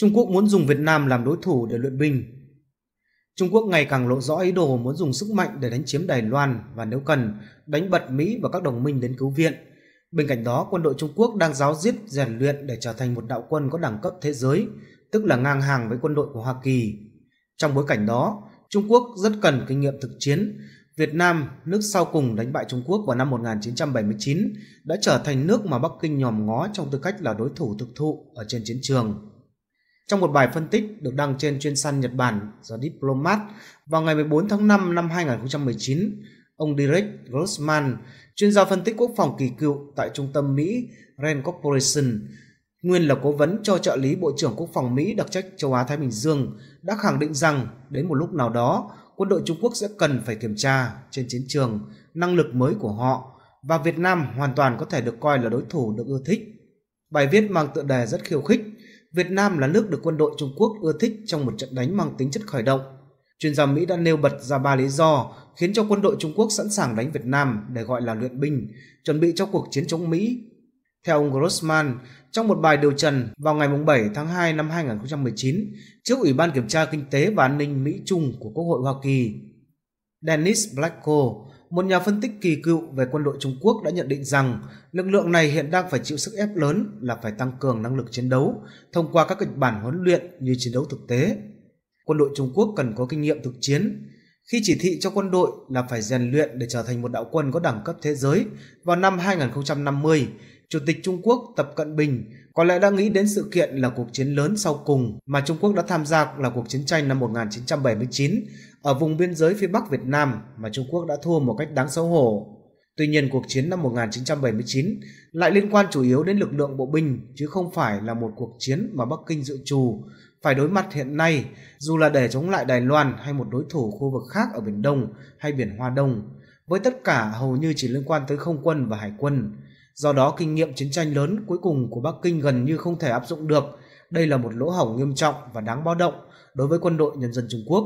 Trung Quốc muốn dùng Việt Nam làm đối thủ để luyện binh. Trung Quốc ngày càng lộ rõ ý đồ muốn dùng sức mạnh để đánh chiếm Đài Loan và nếu cần, đánh bật Mỹ và các đồng minh đến cứu viện. Bên cạnh đó, quân đội Trung Quốc đang giáo diết rèn luyện để trở thành một đạo quân có đẳng cấp thế giới, tức là ngang hàng với quân đội của Hoa Kỳ. Trong bối cảnh đó, Trung Quốc rất cần kinh nghiệm thực chiến. Việt Nam, nước sau cùng đánh bại Trung Quốc vào năm 1979, đã trở thành nước mà Bắc Kinh nhòm ngó trong tư cách là đối thủ thực thụ ở trên chiến trường. Trong một bài phân tích được đăng trên chuyên săn Nhật Bản The Diplomat vào ngày 14 tháng 5 năm 2019, ông Derek Grossman, chuyên gia phân tích quốc phòng kỳ cựu tại trung tâm Mỹ Rand Corporation, nguyên là cố vấn cho trợ lý Bộ trưởng Quốc phòng Mỹ đặc trách châu Á-Thái Bình Dương, đã khẳng định rằng đến một lúc nào đó, quân đội Trung Quốc sẽ cần phải kiểm tra trên chiến trường năng lực mới của họ và Việt Nam hoàn toàn có thể được coi là đối thủ được ưa thích. Bài viết mang tựa đề rất khiêu khích Việt Nam là nước được quân đội Trung Quốc ưa thích trong một trận đánh mang tính chất khởi động. Chuyên gia Mỹ đã nêu bật ra ba lý do khiến cho quân đội Trung Quốc sẵn sàng đánh Việt Nam để gọi là luyện binh, chuẩn bị cho cuộc chiến chống Mỹ. Theo ông Grossman, trong một bài điều trần vào ngày 7 tháng 2 năm 2019 trước Ủy ban Kiểm tra Kinh tế và An ninh Mỹ-Trung của Quốc hội Hoa Kỳ, Dennis Blacko, một nhà phân tích kỳ cựu về quân đội Trung Quốc đã nhận định rằng lực lượng này hiện đang phải chịu sức ép lớn là phải tăng cường năng lực chiến đấu thông qua các kịch bản huấn luyện như chiến đấu thực tế. Quân đội Trung Quốc cần có kinh nghiệm thực chiến. Khi chỉ thị cho quân đội là phải rèn luyện để trở thành một đạo quân có đẳng cấp thế giới vào năm 2050, Chủ tịch Trung Quốc Tập Cận Bình có lẽ đã nghĩ đến sự kiện là cuộc chiến lớn sau cùng mà Trung Quốc đã tham gia là cuộc chiến tranh năm 1979 ở vùng biên giới phía Bắc Việt Nam mà Trung Quốc đã thua một cách đáng xấu hổ. Tuy nhiên cuộc chiến năm 1979 lại liên quan chủ yếu đến lực lượng bộ binh chứ không phải là một cuộc chiến mà Bắc Kinh dự trù phải đối mặt hiện nay dù là để chống lại Đài Loan hay một đối thủ khu vực khác ở Biển Đông hay Biển Hoa Đông với tất cả hầu như chỉ liên quan tới không quân và hải quân Do đó kinh nghiệm chiến tranh lớn cuối cùng của Bắc Kinh gần như không thể áp dụng được. Đây là một lỗ hổng nghiêm trọng và đáng báo động đối với quân đội nhân dân Trung Quốc.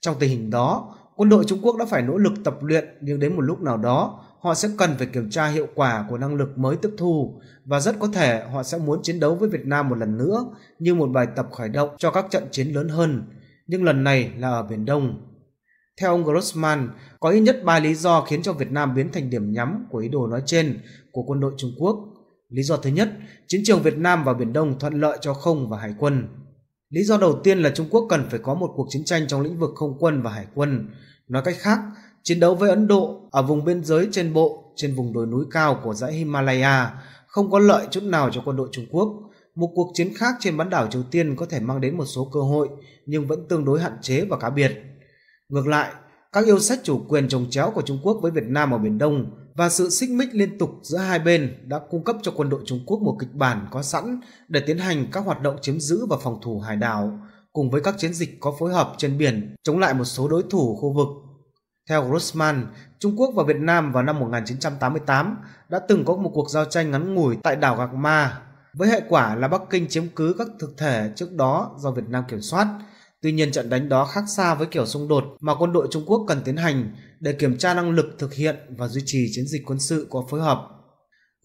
Trong tình hình đó, quân đội Trung Quốc đã phải nỗ lực tập luyện nhưng đến một lúc nào đó, họ sẽ cần phải kiểm tra hiệu quả của năng lực mới tiếp thu và rất có thể họ sẽ muốn chiến đấu với Việt Nam một lần nữa như một bài tập khởi động cho các trận chiến lớn hơn, nhưng lần này là ở Biển Đông. Theo ông Grossman, có ít nhất ba lý do khiến cho Việt Nam biến thành điểm nhắm của ý đồ nói trên của quân đội Trung Quốc. Lý do thứ nhất, chiến trường Việt Nam và Biển Đông thuận lợi cho không và hải quân. Lý do đầu tiên là Trung Quốc cần phải có một cuộc chiến tranh trong lĩnh vực không quân và hải quân. Nói cách khác, chiến đấu với Ấn Độ ở vùng biên giới trên bộ, trên vùng đồi núi cao của dãy Himalaya không có lợi chút nào cho quân đội Trung Quốc. Một cuộc chiến khác trên bán đảo Triều Tiên có thể mang đến một số cơ hội nhưng vẫn tương đối hạn chế và cá biệt. Ngược lại, các yêu sách chủ quyền trồng chéo của Trung Quốc với Việt Nam ở Biển Đông và sự xích mích liên tục giữa hai bên đã cung cấp cho quân đội Trung Quốc một kịch bản có sẵn để tiến hành các hoạt động chiếm giữ và phòng thủ hải đảo, cùng với các chiến dịch có phối hợp trên biển chống lại một số đối thủ khu vực. Theo Grossman, Trung Quốc và Việt Nam vào năm 1988 đã từng có một cuộc giao tranh ngắn ngủi tại đảo Gạc Ma, với hệ quả là Bắc Kinh chiếm cứ các thực thể trước đó do Việt Nam kiểm soát Tuy nhiên trận đánh đó khác xa với kiểu xung đột mà quân đội Trung Quốc cần tiến hành để kiểm tra năng lực thực hiện và duy trì chiến dịch quân sự có phối hợp.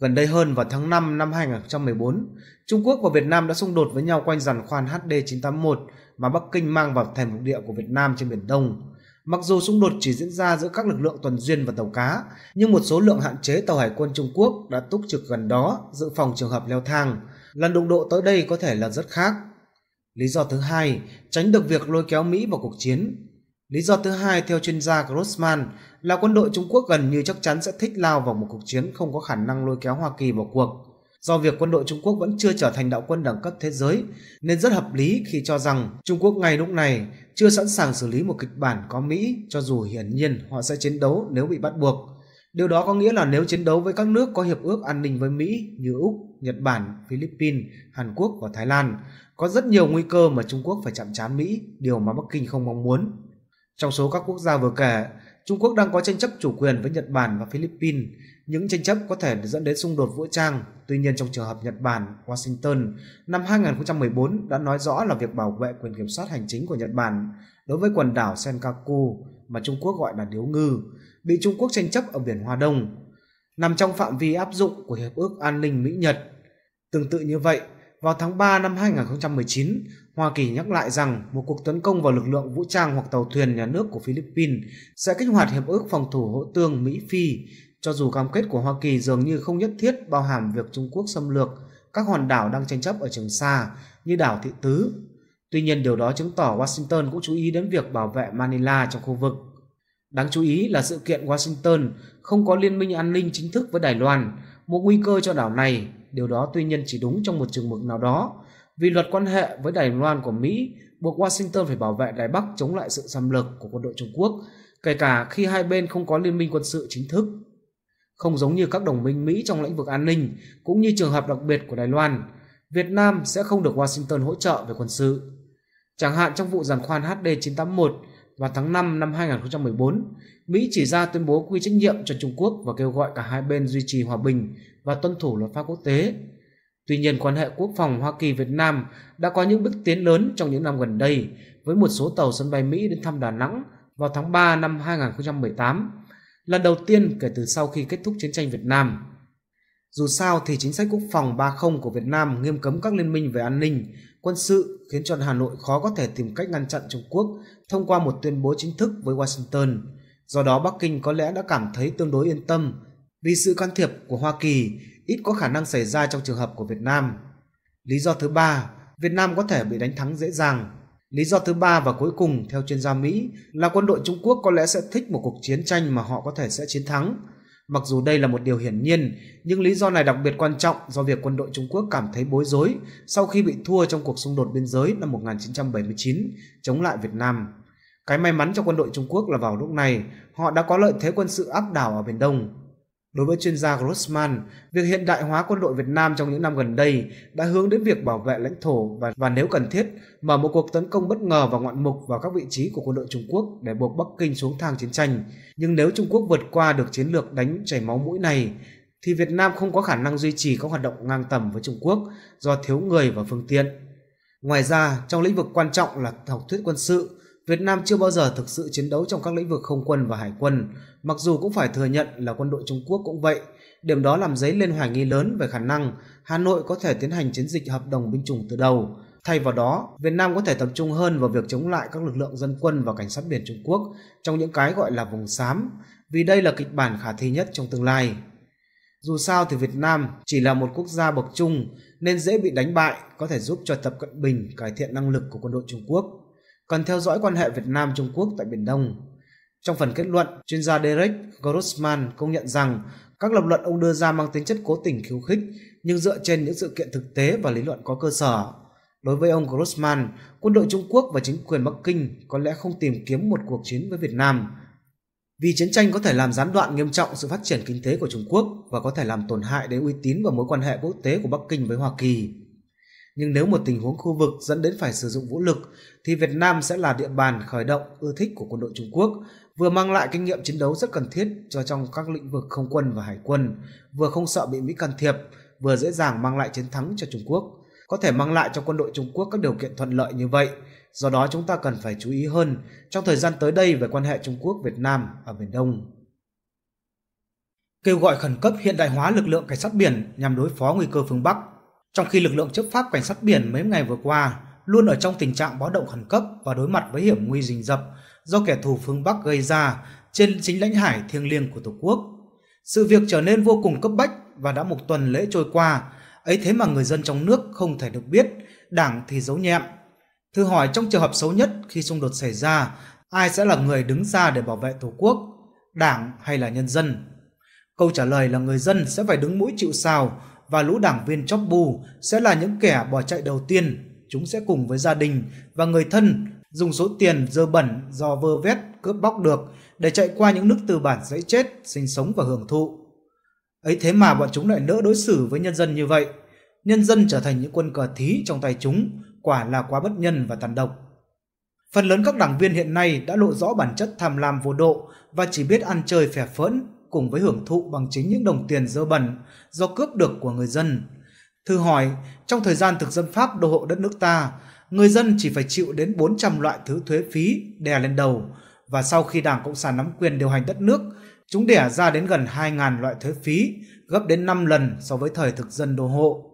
Gần đây hơn vào tháng 5 năm 2014, Trung Quốc và Việt Nam đã xung đột với nhau quanh giàn khoan HD981 mà Bắc Kinh mang vào thềm lục địa của Việt Nam trên Biển Đông. Mặc dù xung đột chỉ diễn ra giữa các lực lượng tuần duyên và tàu cá, nhưng một số lượng hạn chế tàu hải quân Trung Quốc đã túc trực gần đó dự phòng trường hợp leo thang. Lần đụng độ tới đây có thể là rất khác. Lý do thứ hai, tránh được việc lôi kéo Mỹ vào cuộc chiến. Lý do thứ hai theo chuyên gia Grossman là quân đội Trung Quốc gần như chắc chắn sẽ thích lao vào một cuộc chiến không có khả năng lôi kéo Hoa Kỳ vào cuộc. Do việc quân đội Trung Quốc vẫn chưa trở thành đạo quân đẳng cấp thế giới, nên rất hợp lý khi cho rằng Trung Quốc ngay lúc này chưa sẵn sàng xử lý một kịch bản có Mỹ cho dù hiển nhiên họ sẽ chiến đấu nếu bị bắt buộc. Điều đó có nghĩa là nếu chiến đấu với các nước có hiệp ước an ninh với Mỹ như Úc, Nhật Bản, Philippines, Hàn Quốc và Thái Lan, có rất nhiều nguy cơ mà Trung Quốc phải chạm trán Mỹ, điều mà Bắc Kinh không mong muốn. Trong số các quốc gia vừa kể, Trung Quốc đang có tranh chấp chủ quyền với Nhật Bản và Philippines, những tranh chấp có thể dẫn đến xung đột vũ trang, tuy nhiên trong trường hợp Nhật Bản, Washington năm 2014 đã nói rõ là việc bảo vệ quyền kiểm soát hành chính của Nhật Bản đối với quần đảo Senkaku mà Trung Quốc gọi là Điếu Ngư, bị Trung Quốc tranh chấp ở Biển Hoa Đông, nằm trong phạm vi áp dụng của Hiệp ước An ninh Mỹ-Nhật. Tương tự như vậy, vào tháng 3 năm 2019, Hoa Kỳ nhắc lại rằng một cuộc tấn công vào lực lượng vũ trang hoặc tàu thuyền nhà nước của Philippines sẽ kích hoạt Hiệp ước Phòng thủ Hỗ tương Mỹ-Phi cho dù cam kết của Hoa Kỳ dường như không nhất thiết bao hàm việc Trung Quốc xâm lược các hòn đảo đang tranh chấp ở Trường Sa như đảo Thị Tứ, tuy nhiên điều đó chứng tỏ Washington cũng chú ý đến việc bảo vệ Manila trong khu vực. Đáng chú ý là sự kiện Washington không có liên minh an ninh chính thức với Đài Loan, một nguy cơ cho đảo này. Điều đó tuy nhiên chỉ đúng trong một trường mực nào đó, vì luật quan hệ với Đài Loan của Mỹ buộc Washington phải bảo vệ Đài Bắc chống lại sự xâm lược của quân đội Trung Quốc, kể cả khi hai bên không có liên minh quân sự chính thức không giống như các đồng minh Mỹ trong lĩnh vực an ninh cũng như trường hợp đặc biệt của Đài Loan, Việt Nam sẽ không được Washington hỗ trợ về quân sự. Chẳng hạn trong vụ giàn khoan HD981 vào tháng 5 năm 2014, Mỹ chỉ ra tuyên bố quy trách nhiệm cho Trung Quốc và kêu gọi cả hai bên duy trì hòa bình và tuân thủ luật pháp quốc tế. Tuy nhiên, quan hệ quốc phòng Hoa Kỳ-Việt Nam đã có những bước tiến lớn trong những năm gần đây với một số tàu sân bay Mỹ đến thăm Đà Nẵng vào tháng 3 năm 2018 lần đầu tiên kể từ sau khi kết thúc chiến tranh Việt Nam. Dù sao thì chính sách quốc phòng 30 của Việt Nam nghiêm cấm các liên minh về an ninh, quân sự khiến cho Hà Nội khó có thể tìm cách ngăn chặn Trung Quốc thông qua một tuyên bố chính thức với Washington. Do đó Bắc Kinh có lẽ đã cảm thấy tương đối yên tâm vì sự can thiệp của Hoa Kỳ ít có khả năng xảy ra trong trường hợp của Việt Nam. Lý do thứ ba, Việt Nam có thể bị đánh thắng dễ dàng Lý do thứ ba và cuối cùng theo chuyên gia Mỹ là quân đội Trung Quốc có lẽ sẽ thích một cuộc chiến tranh mà họ có thể sẽ chiến thắng. Mặc dù đây là một điều hiển nhiên, nhưng lý do này đặc biệt quan trọng do việc quân đội Trung Quốc cảm thấy bối rối sau khi bị thua trong cuộc xung đột biên giới năm 1979 chống lại Việt Nam. Cái may mắn cho quân đội Trung Quốc là vào lúc này, họ đã có lợi thế quân sự áp đảo ở Biển Đông, Đối với chuyên gia Grossman, việc hiện đại hóa quân đội Việt Nam trong những năm gần đây đã hướng đến việc bảo vệ lãnh thổ và, và nếu cần thiết, mở một cuộc tấn công bất ngờ vào ngoạn mục vào các vị trí của quân đội Trung Quốc để buộc Bắc Kinh xuống thang chiến tranh. Nhưng nếu Trung Quốc vượt qua được chiến lược đánh chảy máu mũi này, thì Việt Nam không có khả năng duy trì các hoạt động ngang tầm với Trung Quốc do thiếu người và phương tiện. Ngoài ra, trong lĩnh vực quan trọng là học thuyết quân sự, Việt Nam chưa bao giờ thực sự chiến đấu trong các lĩnh vực không quân và hải quân, mặc dù cũng phải thừa nhận là quân đội Trung Quốc cũng vậy. Điểm đó làm dấy lên hoài nghi lớn về khả năng Hà Nội có thể tiến hành chiến dịch hợp đồng binh chủng từ đầu. Thay vào đó, Việt Nam có thể tập trung hơn vào việc chống lại các lực lượng dân quân và cảnh sát biển Trung Quốc trong những cái gọi là vùng xám, vì đây là kịch bản khả thi nhất trong tương lai. Dù sao thì Việt Nam chỉ là một quốc gia bậc trung nên dễ bị đánh bại, có thể giúp cho Tập Cận Bình cải thiện năng lực của quân đội Trung Quốc cần theo dõi quan hệ Việt Nam Trung Quốc tại Biển Đông. Trong phần kết luận, chuyên gia Derek Grossman công nhận rằng các lập luận ông đưa ra mang tính chất cố tình khiêu khích nhưng dựa trên những sự kiện thực tế và lý luận có cơ sở. Đối với ông Grossman, quân đội Trung Quốc và chính quyền Bắc Kinh có lẽ không tìm kiếm một cuộc chiến với Việt Nam vì chiến tranh có thể làm gián đoạn nghiêm trọng sự phát triển kinh tế của Trung Quốc và có thể làm tổn hại đến uy tín và mối quan hệ quốc tế của Bắc Kinh với Hoa Kỳ nhưng nếu một tình huống khu vực dẫn đến phải sử dụng vũ lực thì Việt Nam sẽ là địa bàn khởi động ưa thích của quân đội Trung Quốc, vừa mang lại kinh nghiệm chiến đấu rất cần thiết cho trong các lĩnh vực không quân và hải quân, vừa không sợ bị Mỹ can thiệp, vừa dễ dàng mang lại chiến thắng cho Trung Quốc. Có thể mang lại cho quân đội Trung Quốc các điều kiện thuận lợi như vậy, do đó chúng ta cần phải chú ý hơn trong thời gian tới đây về quan hệ Trung Quốc-Việt Nam ở Biển Đông kêu gọi khẩn cấp hiện đại hóa lực lượng cảnh sát biển nhằm đối phó nguy cơ phương Bắc trong khi lực lượng chấp pháp cảnh sát biển mấy ngày vừa qua luôn ở trong tình trạng báo động khẩn cấp và đối mặt với hiểm nguy rình rập do kẻ thù phương Bắc gây ra trên chính lãnh hải thiêng liêng của Tổ quốc. Sự việc trở nên vô cùng cấp bách và đã một tuần lễ trôi qua, ấy thế mà người dân trong nước không thể được biết, đảng thì giấu nhẹm. Thư hỏi trong trường hợp xấu nhất khi xung đột xảy ra, ai sẽ là người đứng ra để bảo vệ Tổ quốc, đảng hay là nhân dân? Câu trả lời là người dân sẽ phải đứng mũi chịu sào và lũ đảng viên chóp bù sẽ là những kẻ bỏ chạy đầu tiên. Chúng sẽ cùng với gia đình và người thân dùng số tiền dơ bẩn do vơ vét cướp bóc được để chạy qua những nước tư bản dễ chết, sinh sống và hưởng thụ. Ấy thế mà bọn chúng lại nỡ đối xử với nhân dân như vậy. Nhân dân trở thành những quân cờ thí trong tay chúng, quả là quá bất nhân và tàn độc. Phần lớn các đảng viên hiện nay đã lộ rõ bản chất tham lam vô độ và chỉ biết ăn chơi phè phỡn, cùng với hưởng thụ bằng chính những đồng tiền dơ bẩn do cướp được của người dân. Thư hỏi, trong thời gian thực dân Pháp đô hộ đất nước ta, người dân chỉ phải chịu đến 400 loại thứ thuế phí đè lên đầu và sau khi Đảng Cộng sản nắm quyền điều hành đất nước, chúng đẻ ra đến gần 2.000 loại thuế phí, gấp đến 5 lần so với thời thực dân đô hộ.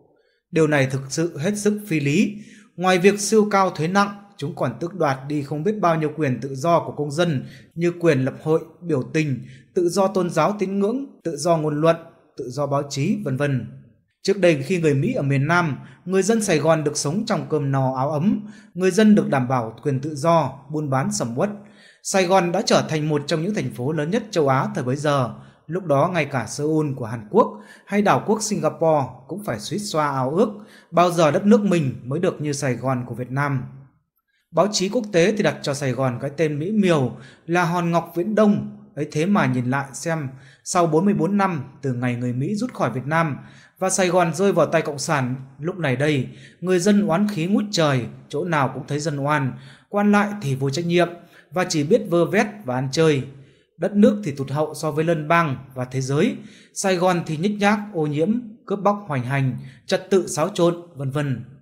Điều này thực sự hết sức phi lý. Ngoài việc siêu cao thuế nặng, chúng còn tước đoạt đi không biết bao nhiêu quyền tự do của công dân như quyền lập hội, biểu tình, tự do tôn giáo tín ngưỡng, tự do ngôn luận, tự do báo chí, vân vân. Trước đây khi người Mỹ ở miền Nam, người dân Sài Gòn được sống trong cơm no áo ấm, người dân được đảm bảo quyền tự do, buôn bán sầm uất. Sài Gòn đã trở thành một trong những thành phố lớn nhất châu Á thời bấy giờ. Lúc đó ngay cả Seoul của Hàn Quốc hay đảo quốc Singapore cũng phải suýt xoa ao ước bao giờ đất nước mình mới được như Sài Gòn của Việt Nam. Báo chí quốc tế thì đặt cho Sài Gòn cái tên Mỹ Miều là hòn ngọc viễn đông. Ấy thế mà nhìn lại xem, sau 44 năm từ ngày người Mỹ rút khỏi Việt Nam và Sài Gòn rơi vào tay Cộng sản, lúc này đây, người dân oán khí ngút trời, chỗ nào cũng thấy dân oan, quan lại thì vô trách nhiệm và chỉ biết vơ vét và ăn chơi. Đất nước thì tụt hậu so với lân bang và thế giới, Sài Gòn thì nhích nhác, ô nhiễm, cướp bóc hoành hành, trật tự xáo trộn, vân vân.